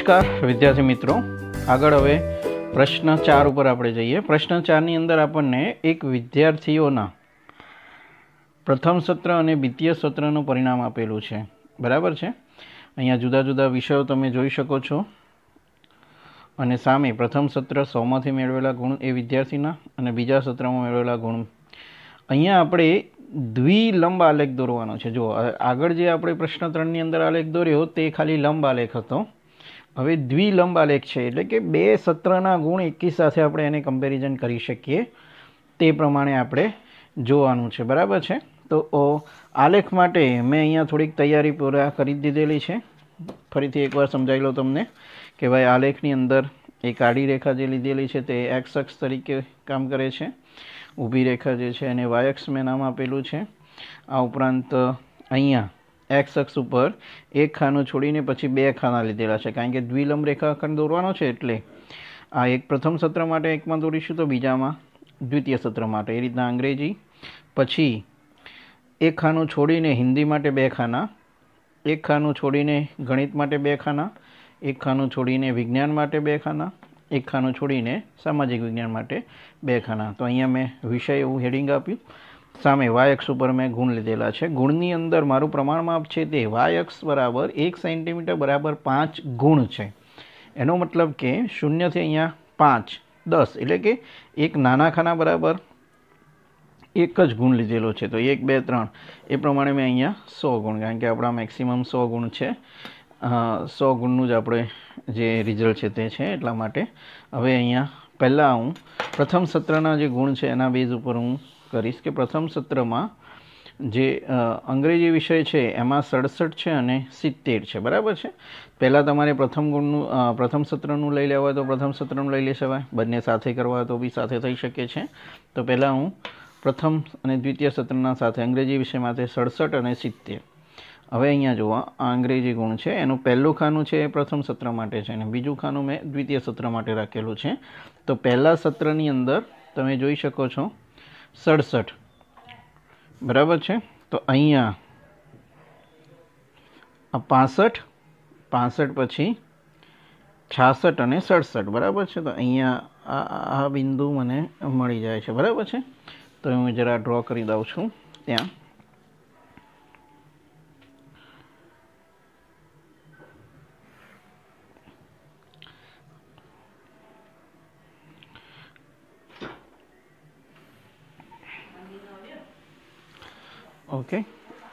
નમસ્કાર વિદ્યાર્થી મિત્રો આગળ હવે પ્રશ્ન ચાર ઉપર આપણે જઈએ પ્રશ્ન ચારની અંદર આપણને એક વિદ્યાર્થીઓના પ્રથમ સત્ર અને દ્વિતીય સત્રનું પરિણામ આપેલું છે બરાબર છે અહીંયા જુદા જુદા વિષયો તમે જોઈ શકો છો અને સામે પ્રથમ સત્ર સોમાંથી મેળવેલા ગુણ એ વિદ્યાર્થીના અને બીજા સત્રમાં મેળવેલા ગુણ અહીંયા આપણે દ્વિલંબ આલેખ દોરવાનો છે જો આગળ જે આપણે પ્રશ્ન ત્રણની અંદર આલેખ દોર્યો તે ખાલી લંબ આલેખ હતો હવે દ્વિલંબ આલેખ છે એટલે કે બે સત્રના ગુણ એકી સાથે આપણે એને કમ્પેરિઝન કરી શકીએ તે પ્રમાણે આપણે જોવાનું છે બરાબર છે તો આલેખ માટે મેં અહીંયા થોડીક તૈયારી પૂરા કરી દીધેલી છે ફરીથી એકવાર સમજાવી લો તમને કે ભાઈ આલેખની અંદર એક આડી રેખા જે લીધેલી છે તે એક્સ અક્ષ તરીકે કામ કરે છે ઊભી રેખા જે છે એને વાયક્ષ મેં નામ આપેલું છે આ ઉપરાંત અહીંયા એક્સ અક્ષ ઉપર એક ખાનું છોડીને પછી બે ખાના લીધેલા છે કારણ કે દ્વિલંબ રેખાખંડ દોરવાનો છે એટલે આ એક પ્રથમ સત્ર માટે એકમાં દોરીશું તો બીજામાં દ્વિતીય સત્ર માટે એ રીતના અંગ્રેજી પછી એક ખાનું છોડીને હિન્દી માટે બે ખાના એક ખાનું છોડીને ગણિત માટે બે ખાના એક ખાનું છોડીને વિજ્ઞાન માટે બે ખાના એક ખાનું છોડીને સામાજિક વિજ્ઞાન માટે બે ખાના તો અહીંયા મેં વિષય એવું હેડિંગ આપ્યું સામે વાયક્ષ ઉપર મેં ગુણ લીધેલા છે ગુણની અંદર મારું પ્રમાણ માપ છે તે વાયક્ષ બરાબર એક સેન્ટીમીટર બરાબર પાંચ ગુણ છે એનો મતલબ કે શૂન્યથી અહીંયા પાંચ દસ એટલે કે એક નાના ખાના બરાબર એક જ ગુણ લીધેલો છે તો એક બે ત્રણ એ પ્રમાણે મેં અહીંયા સો ગુણ કારણ કે આપણા મેક્સિમમ સો ગુણ છે સો ગુણનું જ આપણે જે રિઝલ્ટ છે તે છે એટલા માટે હવે અહીંયા પહેલાં હું પ્રથમ સત્રના જે ગુણ છે એના બેઝ ઉપર હું કરીશ કે પ્રથમ સત્રમાં જે અંગ્રેજી વિષય છે એમાં સડસઠ છે અને સિત્તેર છે બરાબર છે પહેલાં તમારે પ્રથમ ગુણનું પ્રથમ સત્રનું લઈ લેવા તો પ્રથમ સત્રનું લઈ લેવાય બંને સાથે કરવા તો બી સાથે થઈ શકે છે તો પહેલાં હું પ્રથમ અને દ્વિતીય સત્રના સાથે અંગ્રેજી વિષય માટે સડસઠ અને સિત્તેર હવે અહીંયા જોવા આ અંગ્રેજી ગુણ છે એનું પહેલું ખાનું છે એ પ્રથમ સત્ર માટે છે અને બીજું ખાનું મેં દ્વિતીય સત્ર માટે રાખેલું છે તો પહેલાં સત્રની અંદર તમે જોઈ શકો છો સડસઠ બરાબર છે તો અહીંયા આ પાસઠ પાસઠ પછી છાસઠ અને સડસઠ બરાબર છે તો અહીંયા આ બિંદુ મને મળી જાય છે બરાબર છે તો હું જરા ડ્રો કરી દઉં છું ત્યાં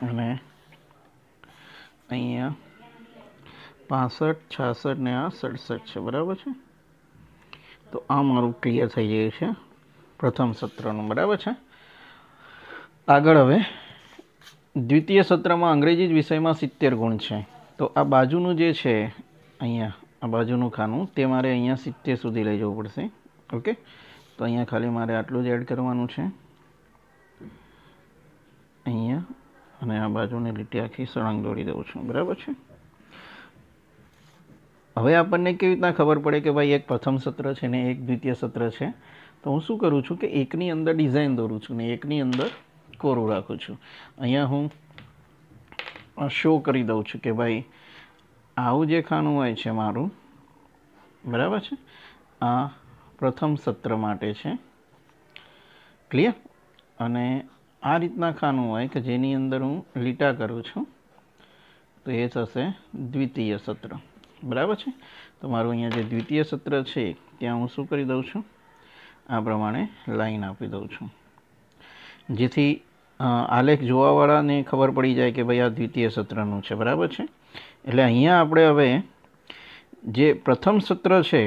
અને અહીંયા પાસઠ છાસઠ ને આ સડસઠ છે બરાબર છે તો આ મારું ક્લિયર થઈ ગયું છે પ્રથમ સત્રનું બરાબર છે આગળ હવે દ્વિતીય સત્રમાં અંગ્રેજી વિષયમાં સિત્તેર ગુણ છે તો આ બાજુનું જે છે અહીંયા આ બાજુનું ખાનું તે મારે અહીંયા સિત્તેર સુધી લઈ જવું પડશે ઓકે તો અહીંયા ખાલી મારે આટલું જ એડ કરવાનું છે અહીંયા અને આ બાજુની લીટી આખી સળંગ દોરી દઉં છું બરાબર છે હવે આપણને કેવી રીતના ખબર પડે કે ભાઈ એક પ્રથમ સત્ર છે ને એક દ્વિતીય સત્ર છે તો હું શું કરું છું કે એકની અંદર ડિઝાઇન દોરું છું ને એકની અંદર કોરું રાખું છું અહીંયા હું શો કરી દઉં છું કે ભાઈ આવું જે ખાનું હોય છે મારું બરાબર છે આ પ્રથમ સત્ર માટે છે ક્લિયર અને આ રીતના ખાનું હોય કે જેની અંદર હું લીટા કરું છું તો એ થશે દ્વિતીય સત્ર બરાબર છે તો મારું અહીંયા જે દ્વિતીય સત્ર છે ત્યાં હું શું કરી દઉં છું આ પ્રમાણે લાઈન આપી દઉં છું જેથી આલેખ જોવાવાળાને ખબર પડી જાય કે ભાઈ આ દ્વિતીય સત્રનું છે બરાબર છે એટલે અહીંયા આપણે હવે જે પ્રથમ સત્ર છે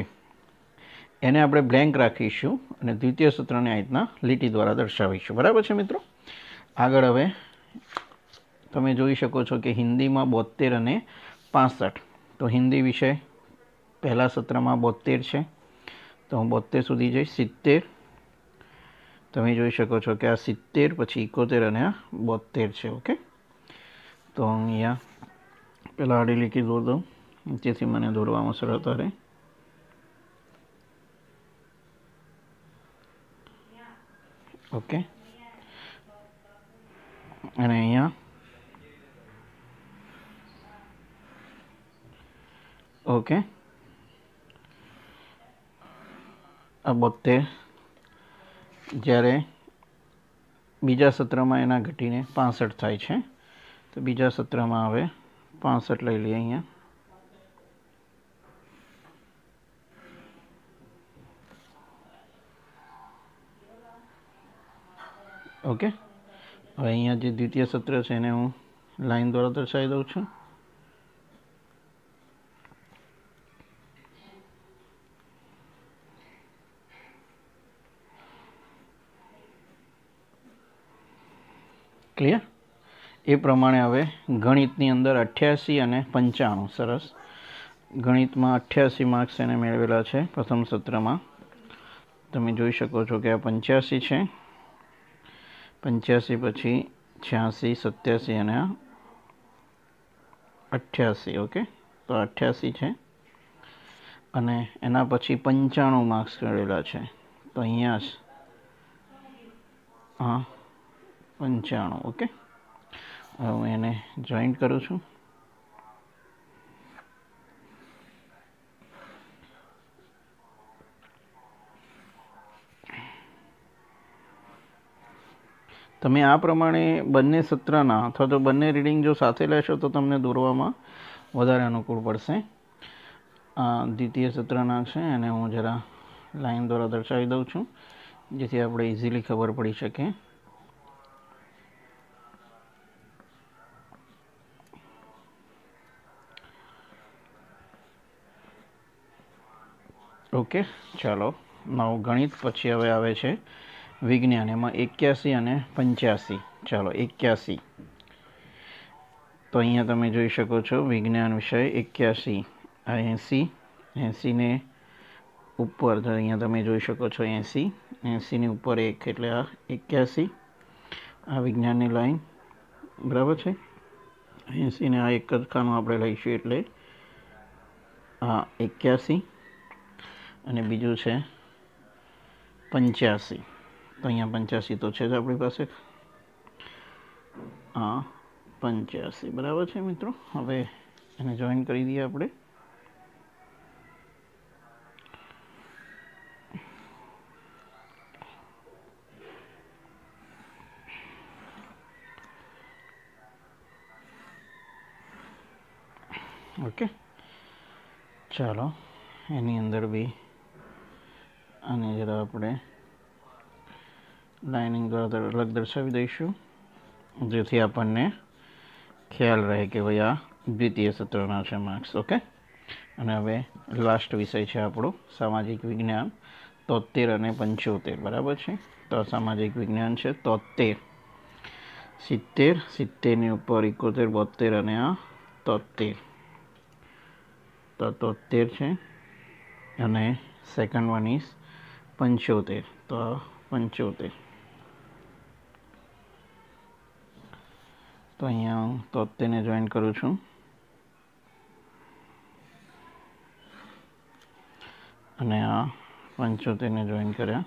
એને આપણે બ્લેન્ક રાખીશું અને દ્વિતીય સત્રને આ રીતના લીટી દ્વારા દર્શાવીશું બરાબર છે મિત્રો આગળ હવે તમે જોઈ શકો છો કે હિન્દીમાં બોતેર અને પાસઠ તો હિન્દી વિષય પહેલાં સત્રમાં બોતેર છે તો હું બોતેર સુધી જઈશ સિત્તેર તમે જોઈ શકો છો કે આ સિત્તેર પછી ઇકોતેર અને આ બોતેર છે ઓકે તો હું અહીંયા પહેલાં આડી લીટી દોર દઉં જેથી મને દોરવામાં સરળતા રહે ઓકે અને અહીંયા ઓકે આ બોતેર જ્યારે બીજા સત્રમાં એના ઘટીને પાસઠ થાય છે તો બીજા સત્રમાં હવે પાસઠ લઈ લઈએ અહીંયા ઓકે હવે અહીંયા જે દ્વિતીય સત્ર છે એને હું લાઈન દ્વારા દર્શાવી દઉં છું ક્લિયર એ પ્રમાણે હવે ગણિતની અંદર અઠ્યાસી અને પંચાણું સરસ ગણિતમાં અઠ્યાસી માર્ક્સ એને મેળવેલા છે પ્રથમ સત્રમાં તમે જોઈ શકો છો કે આ પંચ્યાસી છે પંચ્યાસી પછી છ્યાસી સત્યાસી અને અઠ્યાસી ઓકે તો અઠ્યાસી છે અને એના પછી પંચાણું માર્ક્સ કરેલા છે તો અહીંયા જ હા પંચાણું ઓકે હું એને જોઈન્ટ કરું છું તમે આ પ્રમાણે બંને સત્રના અથવા તો બંને રીડિંગ જો સાથે લેશો તો તમને દોરવામાં વધારે અનુકૂળ પડશે આ દ્વિતીય સત્રના છે અને હું જરા લાઈન દ્વારા દર્શાવી દઉં છું જેથી આપણે ઇઝીલી ખબર પડી શકે ઓકે ચાલો નવ ગણિત પછી હવે આવે છે વિજ્ઞાન એમાં એક્યાસી અને પંચ્યાસી ચાલો એક્યાસી તો અહીંયા તમે જોઈ શકો છો વિજ્ઞાન વિષય એક્યાસી આ એંસી એંસીને ઉપર તો અહીંયા તમે જોઈ શકો છો એંસી એંસીની ઉપર એક એટલે આ એક્યાસી આ વિજ્ઞાનની લાઈન બરાબર છે એંસીને આ એક જ ખાનું આપણે લઈશું એટલે આ એક્યાસી અને બીજું છે પંચ્યાસી તો અહીંયા પંચ્યાસી તો છે જ આપણી પાસે હા પંચ્યાસી બરાબર છે મિત્રો હવે એને જોઈન કરી દઈએ આપણે ઓકે ચાલો એની અંદર બી અને જરા આપણે લાઇનિંગ દ્વારા અલગ દર્શાવી દઈશું જેથી આપણને ખ્યાલ રહે કે ભાઈ આ દ્વિતીય સત્રના છે માર્ક્સ ઓકે અને હવે લાસ્ટ વિષય છે આપણો સામાજિક વિજ્ઞાન તોતેર અને પંચોતેર બરાબર છે તો સામાજિક વિજ્ઞાન છે તોતેર સિત્તેર સિત્તેરની ઉપર એકોતેર બોતેર અને આ તોતેર તો તોતેર છે અને સેકન્ડ વન ઇઝ પંચોતેર તો પંચોતેર તો અહીંયા હું તોતેરને જોઈન કરું છું અને આ પંચોતેરને જોઈન કર્યા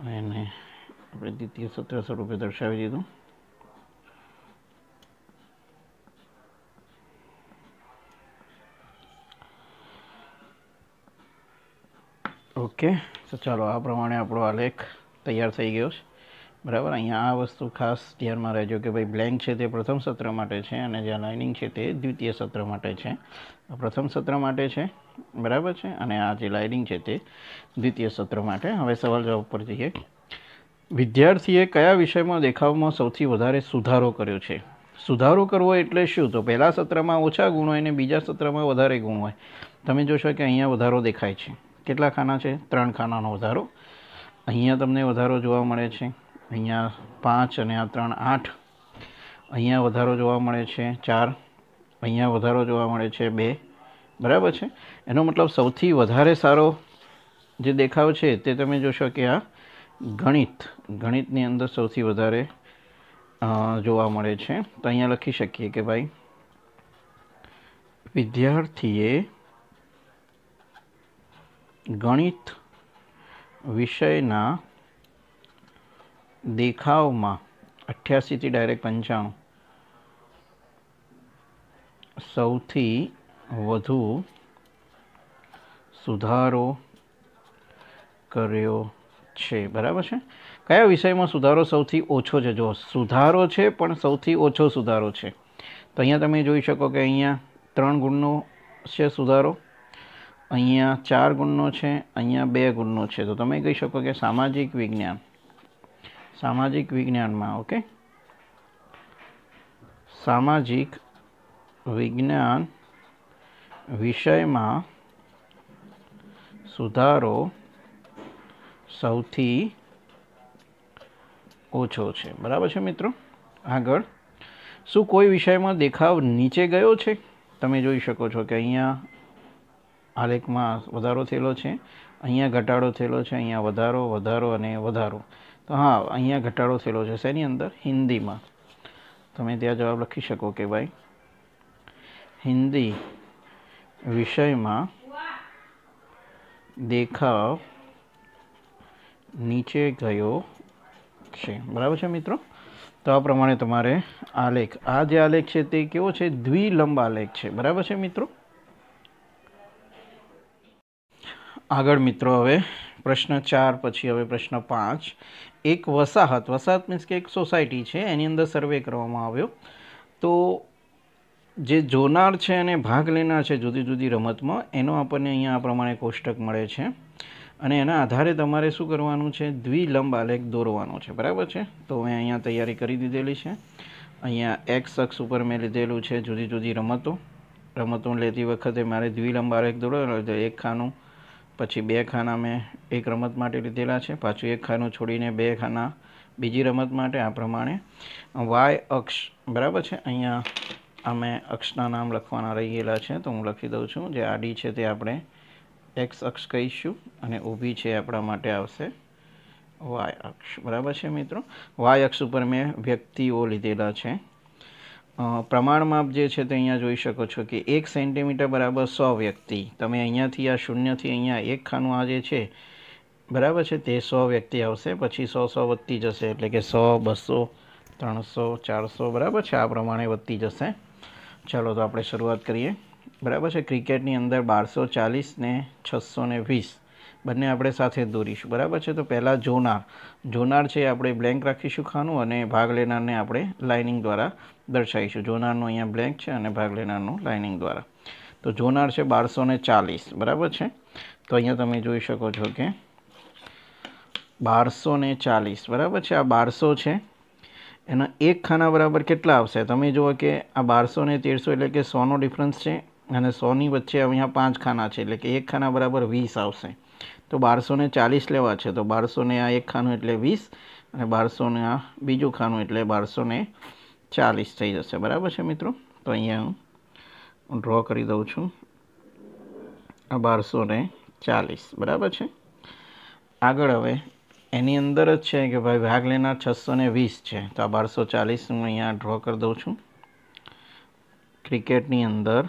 અને એને આપણે દ્વિતીય સત્રસો રૂપિયા દર્શાવી દીધું ઓકે તો ચાલો આ પ્રમાણે આપણો આલેખ તૈયાર થઈ ગયો છે બરાબર અહીંયા આ વસ્તુ ખાસ ધ્યાનમાં રહેજો કે ભાઈ બ્લેન્ક છે તે પ્રથમ સત્ર માટે છે અને જે લાઇનિંગ છે તે દ્વિતીય સત્ર માટે છે પ્રથમ સત્ર માટે છે બરાબર છે અને આ જે લાઇનિંગ છે તે દ્વિતીય સત્ર માટે હવે સવાલ જવાબ પર જઈએ વિદ્યાર્થીએ કયા વિષયમાં દેખાવમાં સૌથી વધારે સુધારો કર્યો છે સુધારો કરવો એટલે શું તો પહેલાં સત્રમાં ઓછા ગુણ હોય અને બીજા સત્રમાં વધારે ગુણ હોય તમે જોશો કે અહીંયા વધારો દેખાય છે કેટલા ખાના છે ત્રણ ખાનાનો વધારો અહીંયા તમને વધારો જોવા મળે છે અહીંયા પાંચ અને આ ત્રણ આઠ અહીંયા વધારો જોવા મળે છે ચાર અહીંયા વધારો જોવા મળે છે બે બરાબર છે એનો મતલબ સૌથી વધારે સારો જે દેખાવ છે તે તમે જોશો કે આ ગણિત ગણિતની અંદર સૌથી વધારે જોવા મળે છે તો અહીંયા લખી શકીએ કે ભાઈ વિદ્યાર્થીએ ગણિત વિષયના દેખાવમાં અઠ્યાસીથી ડાયરેક્ટ પંચાણું સૌથી વધુ સુધારો કર્યો છે બરાબર છે કયા વિષયમાં સુધારો સૌથી ઓછો છે જો સુધારો છે પણ સૌથી ઓછો સુધારો છે તો અહીંયા તમે જોઈ શકો કે અહીંયા ત્રણ ગુણનો છે સુધારો અહીંયા ચાર ગુણનો છે અહીંયા બે ગુણનો છે તો તમે કહી શકો કે સામાજિક વિજ્ઞાન સામાજિક વિજ્ઞાનમાં ઓકે સામાજિક વિજ્ઞાન વિષયમાં સુધારો સૌથી ઓછો છે બરાબર છે મિત્રો આગળ શું કોઈ વિષયમાં દેખાવ નીચે ગયો છે તમે જોઈ શકો છો કે અહીંયા આલેખમાં વધારો થયેલો છે અહીંયા ઘટાડો થયેલો છે અહીંયા વધારો વધારો અને વધારો તો હા અહીંયા ઘટાડો થયેલો છે શેની અંદર હિન્દીમાં તમે ત્યાં જવાબ લખી શકો કે ભાઈ હિન્દી વિષયમાં દેખાવ નીચે ગયો છે બરાબર છે મિત્રો તો આ પ્રમાણે તમારે આલેખ આ જે આલેખ છે તે કેવો છે દ્વિલંબ આલેખ છે બરાબર છે મિત્રો આગળ મિત્રો હવે પ્રશ્ન ચાર પછી હવે પ્રશ્ન પાંચ એક વસાહત વસાહત મીન્સ કે એક સોસાયટી છે એની અંદર સર્વે કરવામાં આવ્યો તો જે જોનાર છે અને ભાગ લેનાર છે જુદી જુદી રમતમાં એનો આપણને અહીંયા આ પ્રમાણે કોષ્ટક મળે છે અને એના આધારે તમારે શું કરવાનું છે દ્વિલંબ આલેખ દોરવાનો છે બરાબર છે તો મેં અહીંયા તૈયારી કરી દીધેલી છે અહીંયા એક્સ અક્ષ ઉપર મેં લીધેલું છે જુદી જુદી રમતો રમતો લેતી વખતે મારે દ્વિલંબ આલેખ દોરવાનો એક ખાનું પછી બે ખાના મેં એક રમત માટે લીધેલા છે પાછું એક ખાનું છોડીને બે ખાના બીજી રમત માટે આ પ્રમાણે વાય અક્ષ બરાબર છે અહીંયા અમે અક્ષના નામ લખવાના રહી ગયેલા છે તો હું લખી દઉં છું જે આડી છે તે આપણે એક્સ અક્ષ કહીશું અને ઊભી છે આપણા માટે આવશે વાય અક્ષ બરાબર છે મિત્રો વાય અક્ષ ઉપર મેં વ્યક્તિઓ લીધેલા છે પ્રમાણ માપ જે છે તે અહીંયા જોઈ શકો છો કે એક સેન્ટીમીટર બરાબર સો વ્યક્તિ તમે અહીંયાથી આ શૂન્યથી અહીંયા એક ખાનું આ જે છે બરાબર છે તે સો વ્યક્તિ આવશે પછી સો સો વધતી જશે એટલે કે સો બસો ત્રણસો ચારસો બરાબર છે આ પ્રમાણે વધતી જશે ચાલો તો આપણે શરૂઆત કરીએ બરાબર છે ક્રિકેટની અંદર બારસો ચાલીસ ને છસો વીસ બંને આપણે સાથે દોરીશું બરાબર છે તો પહેલાં જોનાર જોનાર છે આપણે બ્લેન્ક રાખીશું ખાનું અને ભાગ લેનારને આપણે લાઇનિંગ દ્વારા દર્શાવીશું જોનારનું અહીંયા બ્લેન્ક છે અને ભાગ લેનારનું લાઇનિંગ દ્વારા તો જોનાર છે બારસો ચાલીસ બરાબર છે તો અહીંયા તમે જોઈ શકો છો કે બારસો ચાલીસ બરાબર છે આ બારસો છે એના એક ખાના બરાબર કેટલા આવશે તમે જુઓ કે આ બારસો ને તેરસો એટલે કે સોનો ડિફરન્સ છે અને સોની વચ્ચે અહીંયા પાંચ ખાના છે એટલે કે એક ખાના બરાબર વીસ આવશે તો બારસોને ચાલીસ લેવા છે તો બારસોને આ એક ખાનું એટલે વીસ અને બારસોને આ બીજું ખાનું એટલે બારસોને ચાલીસ થઈ જશે બરાબર છે મિત્રો તો અહીંયા હું ડ્રો કરી દઉં છું આ બારસોને ચાલીસ બરાબર છે આગળ હવે એની અંદર જ છે કે ભાઈ ભાગ લેનાર છસો વીસ છે તો આ બારસો ચાલીસ હું અહીંયા ડ્રો કરી દઉં છું ક્રિકેટની અંદર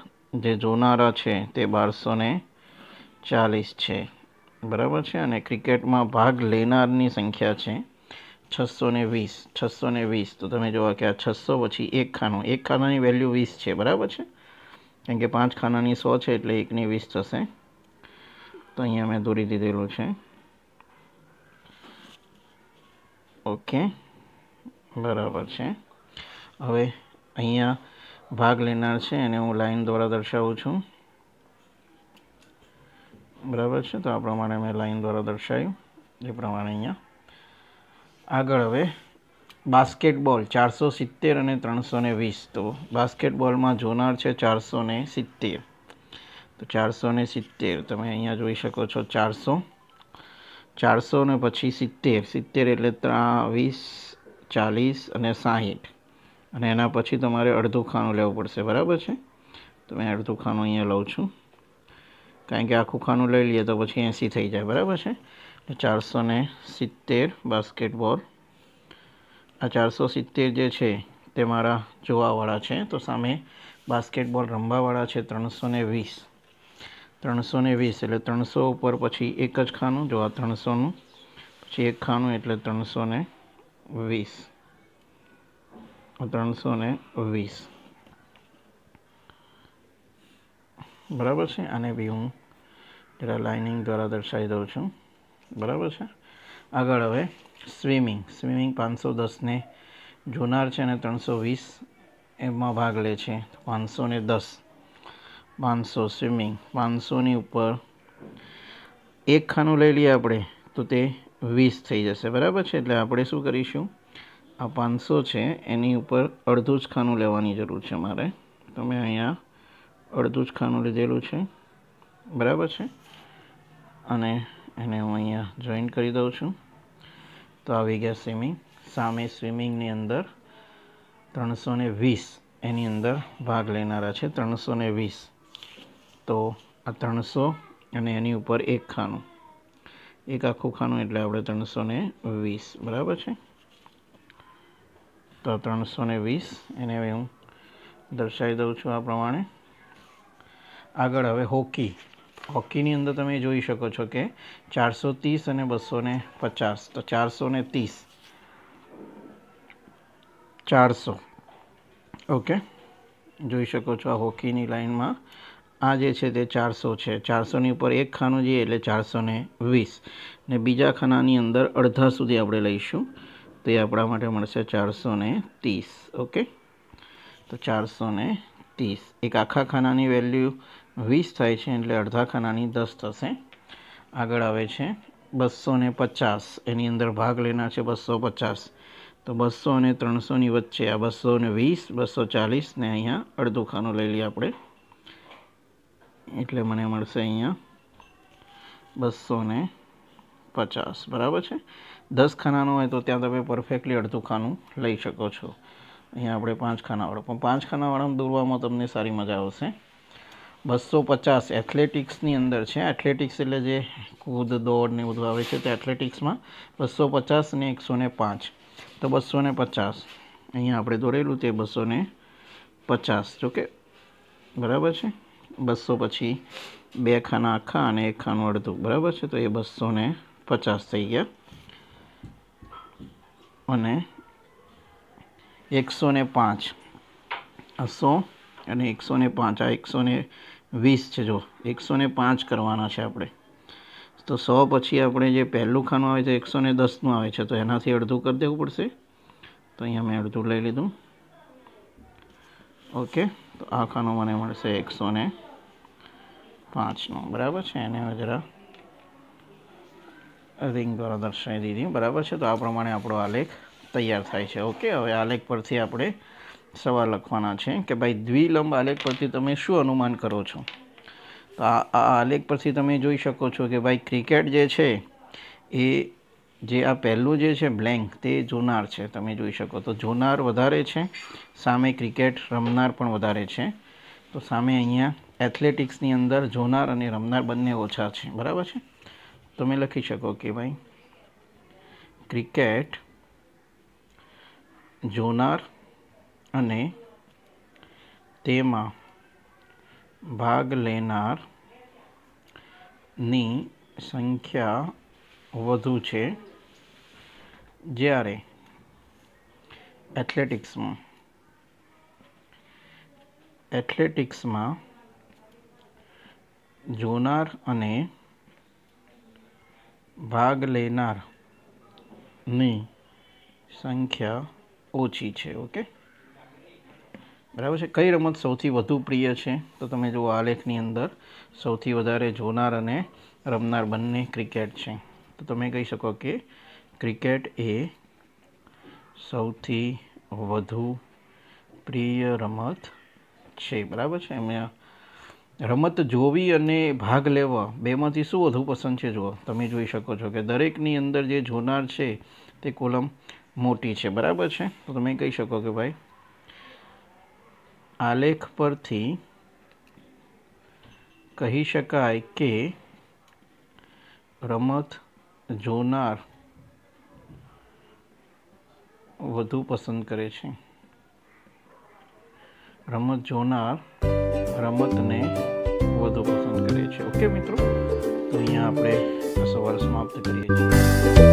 જે જોનારા છે તે બારસોને ચાલીસ છે બરાબર છે અને ક્રિકેટમાં ભાગ લેનારની સંખ્યા છે છસો ને વીસ છસો ને વીસ તો તમે જુઓ કે આ છસો પછી એક ખાનું એક ખાનાની વેલ્યુ વીસ છે બરાબર છે કેમ કે પાંચ ખાનાની સો છે એટલે એકની વીસ થશે તો અહીંયા મેં દોરી દીધેલું છે ઓકે બરાબર છે હવે અહીંયા ભાગ લેનાર છે એને હું લાઈન દ્વારા દર્શાવું છું બરાબર છે તો આ પ્રમાણે મેં લાઈન દ્વારા દર્શાવ્યું એ પ્રમાણે અહીંયા આગળ હવે બાસ્કેટબોલ ચારસો સિત્તેર અને ત્રણસો ને વીસ તો બાસ્કેટબોલમાં જોનાર છે ચારસો ને સિત્તેર તો ચારસો ને સિત્તેર તમે અહીંયા જોઈ શકો છો ચારસો ચારસો ને પછી સિત્તેર સિત્તેર એટલે ત્રા વીસ ચાલીસ અને સાહીઠ અને એના પછી તમારે અડધું ખાનું લેવું પડશે બરાબર છે તો મેં અડધું ખાનું અહીંયા લઉં છું કારણ કે આખું ખાનું લઈ લઈએ તો પછી એંસી થઈ જાય બરાબર છે ચારસો ને સિત્તેર બાસ્કેટબોલ આ ચારસો સિત્તેર જે છે તે મારા જોવાવાળા છે તો સામે બાસ્કેટબોલ રમવાવાળા છે ત્રણસો ને વીસ ત્રણસો ને વીસ એટલે ત્રણસો ઉપર પછી એક જ ખાનું જો આ ત્રણસોનું પછી એક ખાનું એટલે ત્રણસો ને વીસ ત્રણસો ને વીસ બરાબર છે આને બી હું જરા લાઇનિંગ દ્વારા દર્શાવી દઉં છું બરાબર છે આગળ હવે સ્વિમિંગ સ્વિમિંગ પાંચસો દસને જોનાર છે અને ત્રણસો વીસ એમાં ભાગ લે છે પાંચસો ને દસ પાંચસો સ્વિમિંગ પાંચસોની ઉપર એક ખાનું લઈ લઈએ આપણે તો તે વીસ થઈ જશે બરાબર છે એટલે આપણે શું કરીશું આ પાંચસો છે એની ઉપર અડધું જ ખાનું લેવાની જરૂર છે મારે તમે અહીંયા અડધું જ ખાનું લીધેલું છે બરાબર છે અને એને હું અહીંયા જોઈન કરી દઉં છું તો આવી ગયા સ્વિમિંગ સામે સ્વિમિંગની અંદર ત્રણસો ને વીસ એની અંદર ભાગ લેનારા છે ત્રણસો ને વીસ તો આ ત્રણસો અને એની ઉપર એક ખાનું એક આખું ખાનું એટલે આપણે ત્રણસો ને વીસ બરાબર છે તો ત્રણસો ને વીસ એને હું દર્શાવી દઉં છું આ પ્રમાણે આગળ હવે હોકી હોકીની અંદર તમે જોઈ શકો છો કે ચારસો ત્રીસ અને બસો ને પચાસ તો ચારસો ને ત્રીસ ચારસો ઓકે જોઈ શકો છો આ હોકીની લાઇનમાં આ જે છે તે ચારસો છે ચારસોની ઉપર એક ખાનું જઈએ એટલે ચારસો ને વીસ ને બીજા ખાનાની અંદર અડધા સુધી આપણે લઈશું તો એ આપણા માટે મળશે ચારસો ને ત્રીસ ઓકે તો ચારસો ને ત્રીસ એક આખા ખાનાની વેલ્યુ વીસ થાય છે એટલે અડધા ખાનાની દસ થશે આગળ આવે છે બસો ને પચાસ એની અંદર ભાગ લેના છે બસો પચાસ તો બસો અને ત્રણસોની વચ્ચે આ બસો ને વીસ બસો ચાલીસ ને અહીંયા અડધું ખાનું લઈ લઈએ આપણે એટલે મને મળશે અહીંયા બસો ને પચાસ બરાબર છે દસ ખાનાનું હોય તો ત્યાં તમે પરફેક્ટલી અડધું ખાનું લઈ શકો છો અહીંયા આપણે પાંચ ખાનાવાળું પણ પાંચ ખાનાવાળામાં દોરવામાં તમને સારી મજા આવશે બસો પચાસ એથ્લેટિક્સની અંદર છે એથ્લેટિક્સ એટલે જે કૂદ દોડ ને બધું આવે છે તે એથ્લેટિક્સમાં બસો પચાસ ને એકસો ને પાંચ તો બસો ને પચાસ અહીંયા આપણે દોરેલું તે બસો ને પચાસ જોકે બરાબર છે બસો પછી બે ખાના આખા અને એક ખાનું અડધું બરાબર છે તો એ બસો ને પચાસ થઈ ગયા અને એકસો ને પાંચ સો અને એકસો ને પાંચ આ એકસો ને વીસ છે જો એકસો ને પાંચ કરવાના છે આપણે તો સો પછી આપણે જે પહેલું ખાનું આવે છે એકસો ને દસનું આવે છે તો એનાથી અડધું કરી દેવું પડશે તો અહીંયા મેં અડધું લઈ લીધું ઓકે તો આ ખાનું મને મળશે એકસો ને પાંચનું બરાબર છે એને જરા રિંગ દ્વારા દર્શાવી દીધી બરાબર છે તો આ પ્રમાણે આપણો આલેખ તૈયાર થાય છે ઓકે હવે આલેખ પરથી આપણે સવાલ લખવાના છે કે ભાઈ દ્વિલંબ આલેખ પરથી તમે શું અનુમાન કરો છો તો આ આલેખ પરથી તમે જોઈ શકો છો કે ભાઈ ક્રિકેટ જે છે એ જે આ પહેલું જે છે બ્લેન્ક તે જોનાર છે તમે જોઈ શકો તો જોનાર વધારે છે સામે ક્રિકેટ રમનાર પણ વધારે છે તો સામે અહીંયા એથ્લેટિક્સની અંદર જોનાર અને રમનાર બંને ઓછા છે બરાબર છે તમે લખી શકો કે ભાઈ ક્રિકેટ જોનાર અને તેમાં ભાગ લેનારની સંખ્યા વધુ છે જ્યારે એથ્લેટિક્સમાં એથ્લેટિક્સમાં જોનાર અને ભાગ લેનારની સંખ્યા ઓછી છે ઓકે બરાબર છે કઈ રમત સૌથી વધુ પ્રિય છે તો તમે જુઓ આલેખની અંદર સૌથી વધારે જોનાર અને રમનાર બંને ક્રિકેટ છે તો તમે કહી શકો કે ક્રિકેટ એ સૌથી વધુ પ્રિય રમત છે બરાબર છે એમ રમત જોવી અને ભાગ લેવા બેમાંથી શું વધુ પસંદ છે જુઓ તમે જોઈ શકો છો કે દરેકની અંદર જે જોનાર છે તે કોલમ મોટી છે બરાબર છે તો તમે કહી શકો કે ભાઈ આલેખ પરથી કહી શકાય કે રમત જોનાર વધુ પસંદ કરે છે રમત જોનાર રમતને વધુ પસંદ કરે છે ઓકે મિત્રો તો અહીંયા આપણે સવાર સમાપ્ત કરીએ છીએ